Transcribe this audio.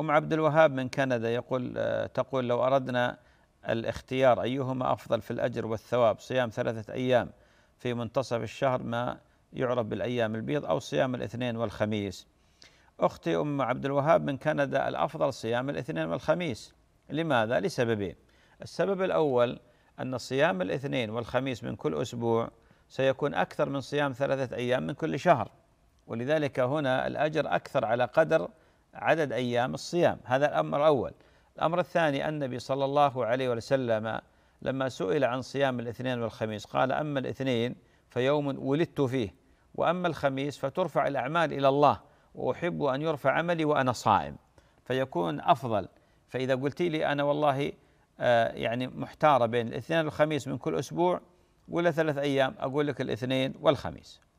أم عبد الوهاب من كندا يقول آه، تقول لو أردنا الاختيار أيهما أفضل في الأجر والثواب صيام ثلاثة أيام في منتصف الشهر ما يعرف بالأيام البيض أو صيام الاثنين والخميس أختي أم عبد الوهاب من كندا الأفضل صيام الاثنين والخميس لماذا؟ لسببين السبب الأول أن صيام الاثنين والخميس من كل أسبوع سيكون أكثر من صيام ثلاثة أيام من كل شهر ولذلك هنا الأجر أكثر على قدر عدد ايام الصيام هذا الامر الاول الامر الثاني ان النبي صلى الله عليه وسلم لما سئل عن صيام الاثنين والخميس قال اما الاثنين فيوم ولدت فيه واما الخميس فترفع الاعمال الى الله واحب ان يرفع عملي وانا صائم فيكون افضل فاذا قلت لي انا والله آه، يعني محتاره بين الاثنين والخميس من كل اسبوع ولا ثلاث ايام اقول لك الاثنين والخميس